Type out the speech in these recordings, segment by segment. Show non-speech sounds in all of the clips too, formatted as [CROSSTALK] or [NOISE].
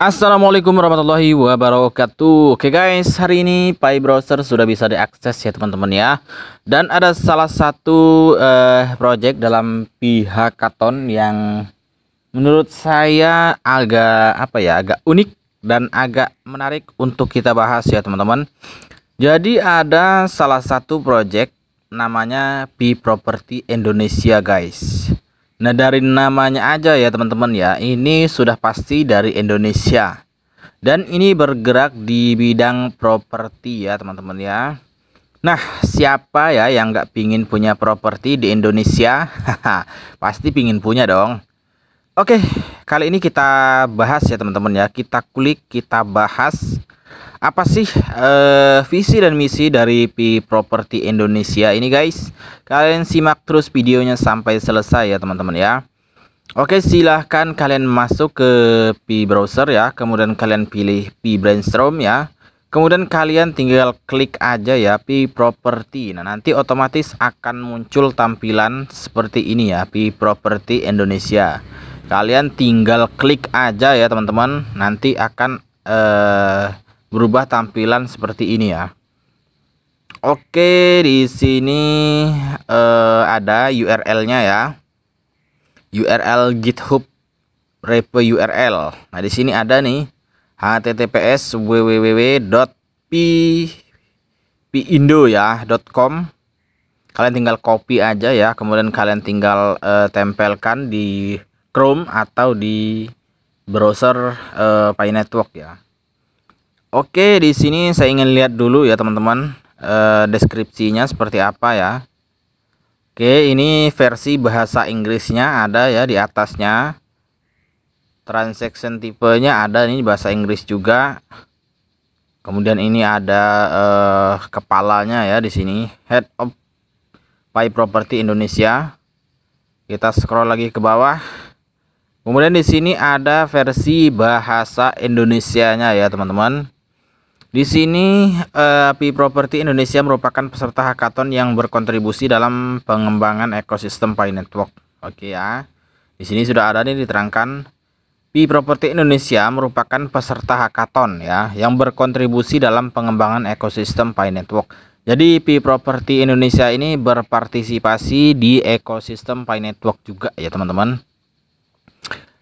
Assalamualaikum warahmatullahi wabarakatuh Oke okay guys, hari ini Pi Browser sudah bisa diakses ya teman-teman ya Dan ada salah satu uh, project dalam pihak Katon yang menurut saya agak apa ya agak unik dan agak menarik untuk kita bahas ya teman-teman Jadi ada salah satu project namanya Pi Property Indonesia guys Nah dari namanya aja ya teman-teman ya ini sudah pasti dari Indonesia dan ini bergerak di bidang properti ya teman-teman ya. Nah siapa ya yang nggak pingin punya properti di Indonesia? pasti pingin punya dong. Oke kali ini kita bahas ya teman-teman ya kita kulik kita bahas apa sih uh, visi dan misi dari P Property Indonesia ini guys kalian simak terus videonya sampai selesai ya teman-teman ya Oke silahkan kalian masuk ke P browser ya kemudian kalian pilih P brainstorm ya kemudian kalian tinggal klik aja ya P property nah nanti otomatis akan muncul tampilan seperti ini ya P property Indonesia kalian tinggal klik aja ya teman-teman nanti akan eh uh, berubah tampilan seperti ini ya. Oke, di sini uh, ada URL-nya ya. URL GitHub repo URL. Nah, di sini ada nih https www.pindo ya .com. Kalian tinggal copy aja ya, kemudian kalian tinggal uh, tempelkan di Chrome atau di browser uh, Pi Network ya. Oke, di sini saya ingin lihat dulu ya teman-teman e, deskripsinya seperti apa ya. Oke, ini versi bahasa Inggrisnya ada ya di atasnya. Transaction tipenya ada ini bahasa Inggris juga. Kemudian ini ada e, kepalanya ya di sini, Head of Pay Property Indonesia. Kita scroll lagi ke bawah. Kemudian di sini ada versi bahasa Indonesianya ya, teman-teman. Di sini, eh, API Property Indonesia merupakan peserta hackathon yang berkontribusi dalam pengembangan ekosistem Pi Network. Oke ya. Di sini sudah ada nih diterangkan Pi Property Indonesia merupakan peserta hackathon ya yang berkontribusi dalam pengembangan ekosistem Pi Network. Jadi Pi Property Indonesia ini berpartisipasi di ekosistem Pi Network juga ya, teman-teman.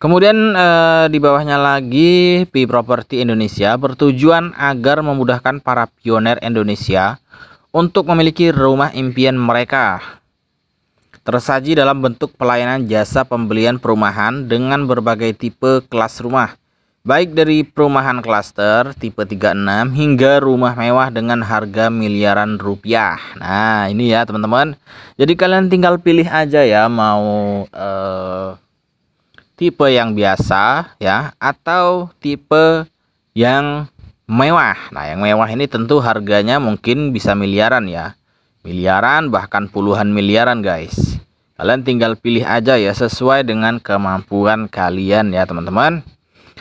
Kemudian e, di bawahnya lagi P Property Indonesia bertujuan agar memudahkan para pioner Indonesia untuk memiliki rumah impian mereka. Tersaji dalam bentuk pelayanan jasa pembelian perumahan dengan berbagai tipe kelas rumah, baik dari perumahan klaster tipe 36 hingga rumah mewah dengan harga miliaran rupiah. Nah, ini ya teman-teman. Jadi kalian tinggal pilih aja ya mau uh, tipe yang biasa ya atau tipe yang mewah. Nah, yang mewah ini tentu harganya mungkin bisa miliaran ya. Miliaran bahkan puluhan miliaran, guys. Kalian tinggal pilih aja ya sesuai dengan kemampuan kalian ya, teman-teman.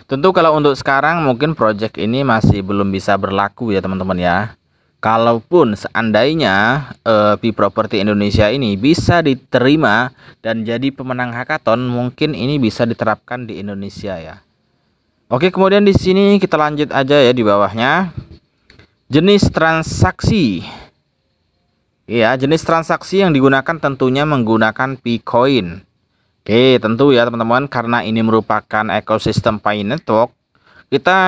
Tentu kalau untuk sekarang mungkin project ini masih belum bisa berlaku ya, teman-teman ya kalaupun seandainya uh, eh, B Property Indonesia ini bisa diterima dan jadi pemenang hackathon, mungkin ini bisa diterapkan di Indonesia ya. Oke, kemudian di sini kita lanjut aja ya di bawahnya. Jenis transaksi. Iya, jenis transaksi yang digunakan tentunya menggunakan Bitcoin. Oke, tentu ya teman-teman karena ini merupakan ekosistem Pi Network, kita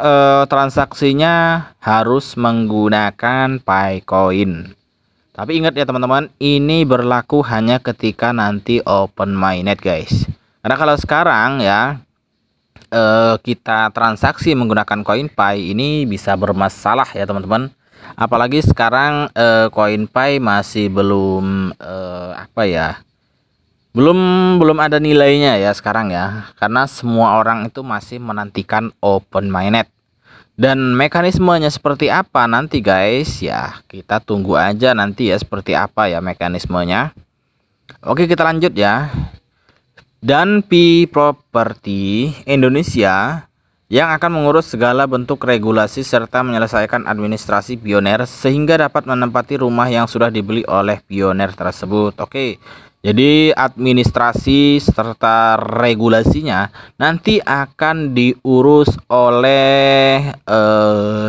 eh, transaksinya harus menggunakan PyCoin. Tapi ingat ya teman-teman, ini berlaku hanya ketika nanti open mainnet guys. Karena kalau sekarang ya eh, kita transaksi menggunakan koin CoinPay ini bisa bermasalah ya teman-teman. Apalagi sekarang eh, CoinPay masih belum eh, apa ya? belum belum ada nilainya ya sekarang ya karena semua orang itu masih menantikan open mainnet dan mekanismenya seperti apa nanti guys ya kita tunggu aja nanti ya seperti apa ya mekanismenya oke kita lanjut ya dan P Property Indonesia yang akan mengurus segala bentuk regulasi serta menyelesaikan administrasi pioner sehingga dapat menempati rumah yang sudah dibeli oleh pioner tersebut oke jadi administrasi serta regulasinya nanti akan diurus oleh eh,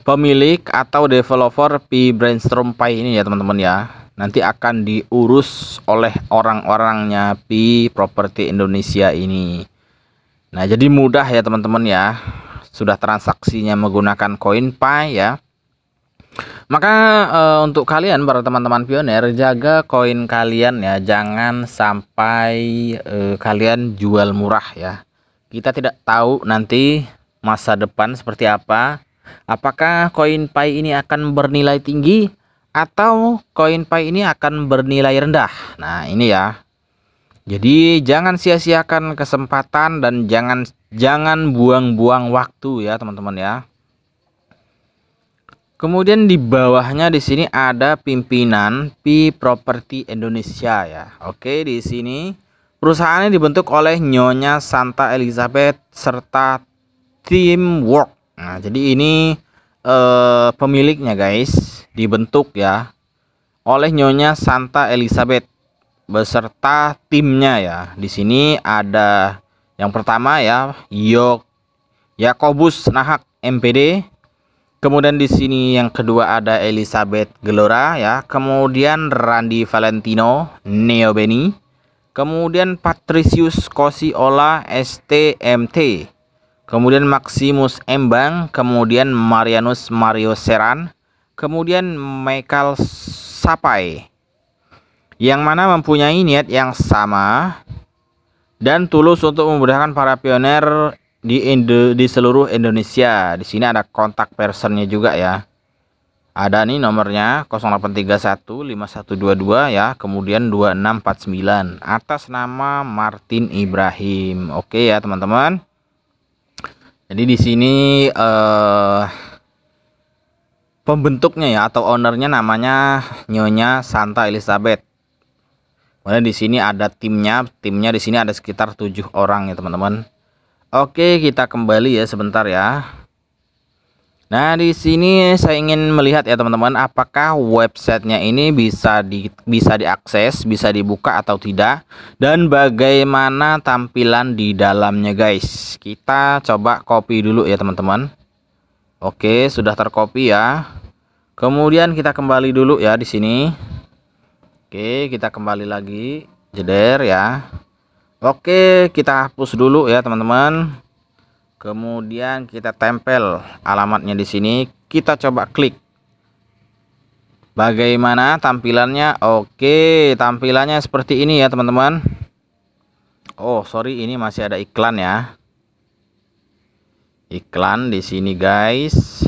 pemilik atau developer P Brainstorm Pi ini ya teman-teman ya. Nanti akan diurus oleh orang-orangnya P Property Indonesia ini. Nah, jadi mudah ya teman-teman ya. Sudah transaksinya menggunakan koin Pi ya. Maka e, untuk kalian para teman-teman pioner jaga koin kalian ya, jangan sampai e, kalian jual murah ya. Kita tidak tahu nanti masa depan seperti apa. Apakah koin Pai ini akan bernilai tinggi atau koin Pai ini akan bernilai rendah? Nah, ini ya. Jadi jangan sia-siakan kesempatan dan jangan jangan buang-buang waktu ya, teman-teman ya. Kemudian di bawahnya di sini ada pimpinan P Property Indonesia ya. Oke, di sini perusahaannya dibentuk oleh Nyonya Santa Elizabeth serta tim work. Nah, jadi ini eh, pemiliknya guys, dibentuk ya oleh Nyonya Santa Elizabeth beserta timnya ya. Di sini ada yang pertama ya, Yok Yakobus Nahak MPD Kemudian di sini yang kedua ada Elizabeth Gelora ya. Kemudian Randy Valentino, Neo Benny. Kemudian Patricius Kosiola STMT. Kemudian Maximus Embang, kemudian Marianus Mario Seran, kemudian Michael Sapai. Yang mana mempunyai niat yang sama dan tulus untuk memudahkan para pioner di Indo di seluruh Indonesia. Di sini ada kontak personnya juga ya. Ada nih nomornya 08315122 ya, kemudian 2649 atas nama Martin Ibrahim. Oke ya, teman-teman. Jadi di sini eh pembentuknya ya atau ownernya namanya Nyonya Santa Elizabeth. Kemudian di sini ada timnya, timnya di sini ada sekitar tujuh orang ya, teman-teman. Oke, kita kembali ya sebentar ya. Nah, di sini saya ingin melihat ya teman-teman, apakah websitenya ini bisa di bisa diakses, bisa dibuka atau tidak dan bagaimana tampilan di dalamnya, guys. Kita coba copy dulu ya, teman-teman. Oke, sudah tercopy ya. Kemudian kita kembali dulu ya di sini. Oke, kita kembali lagi. Jeder ya. Oke, kita hapus dulu ya, teman-teman. Kemudian kita tempel alamatnya di sini. Kita coba klik. Bagaimana tampilannya? Oke, tampilannya seperti ini ya, teman-teman. Oh, sorry, ini masih ada iklan ya. Iklan di sini, guys.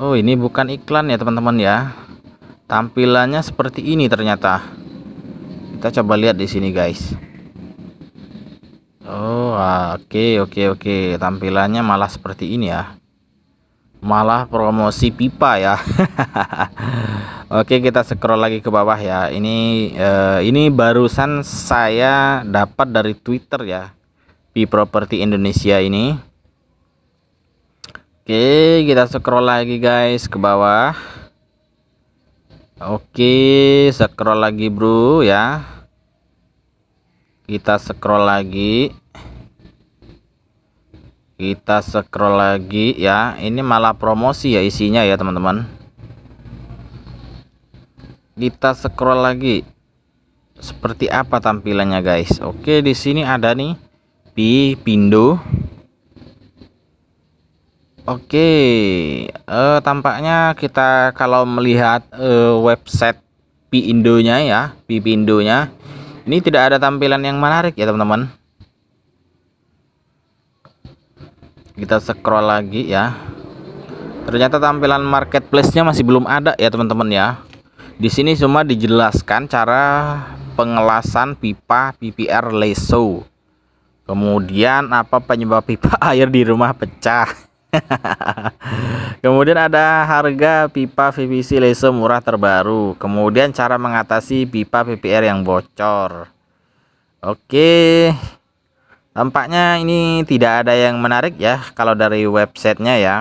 Oh, ini bukan iklan ya, teman-teman ya. Tampilannya seperti ini ternyata kita coba lihat di sini guys Oh ah, oke oke oke tampilannya malah seperti ini ya malah promosi pipa ya [LAUGHS] Oke kita scroll lagi ke bawah ya ini eh, ini barusan saya dapat dari Twitter ya P Property Indonesia ini Oke kita scroll lagi guys ke bawah Oke, scroll lagi bro ya. Kita scroll lagi. Kita scroll lagi ya. Ini malah promosi ya isinya ya teman-teman. Kita scroll lagi. Seperti apa tampilannya guys? Oke, di sini ada nih Pi Pindo. Oke, uh, tampaknya kita kalau melihat uh, website Pindonya ya, Pindonya, ini tidak ada tampilan yang menarik ya teman-teman. Kita scroll lagi ya. Ternyata tampilan marketplace-nya masih belum ada ya teman-teman ya. Di sini cuma dijelaskan cara pengelasan pipa PPR leso. Kemudian apa penyebab pipa [LAUGHS] air di rumah pecah. [LAUGHS] Kemudian ada harga pipa PVC laser murah terbaru. Kemudian cara mengatasi pipa PPR yang bocor. Oke. Tampaknya ini tidak ada yang menarik ya kalau dari websitenya ya.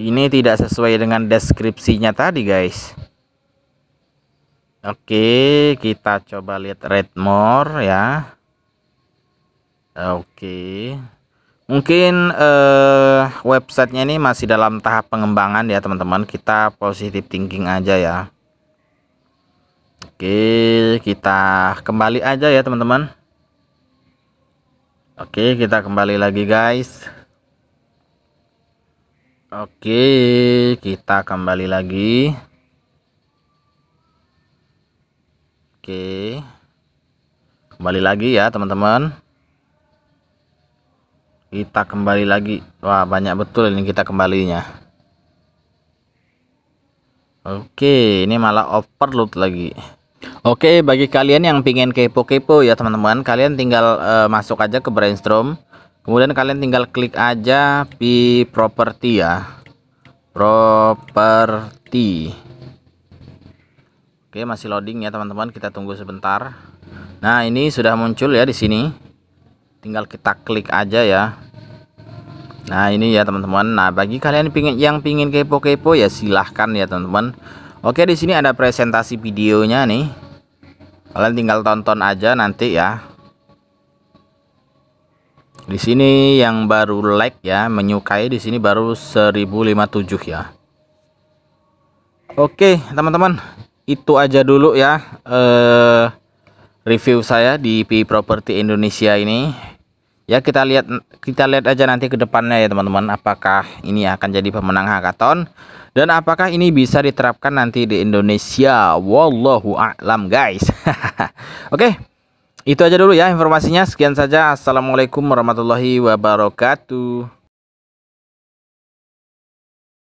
Ini tidak sesuai dengan deskripsinya tadi guys. Oke, kita coba lihat read more ya. Oke mungkin eh, websitenya ini masih dalam tahap pengembangan ya teman-teman kita positif thinking aja ya Oke kita kembali aja ya teman-teman Oke kita kembali lagi guys Oke kita kembali lagi Oke kembali lagi ya teman-teman kita kembali lagi wah banyak betul ini kita kembalinya oke ini malah overload lagi oke bagi kalian yang pingin kepo-kepo ya teman-teman kalian tinggal uh, masuk aja ke brainstorm kemudian kalian tinggal klik aja di property ya property oke masih loading ya teman-teman kita tunggu sebentar nah ini sudah muncul ya di sini tinggal kita klik aja ya nah ini ya teman-teman nah bagi kalian pingin, yang pingin kepo-kepo ya silahkan ya teman-teman oke di sini ada presentasi videonya nih kalian tinggal tonton aja nanti ya di sini yang baru like ya menyukai di sini baru 1057 ya oke teman-teman itu aja dulu ya eh review saya di P Property Indonesia ini. Ya kita lihat kita lihat aja nanti ke depannya ya teman-teman apakah ini akan jadi pemenang hackathon dan apakah ini bisa diterapkan nanti di Indonesia. Wallahu a'lam guys. [LAUGHS] Oke. Okay. Itu aja dulu ya informasinya. Sekian saja. Assalamualaikum warahmatullahi wabarakatuh.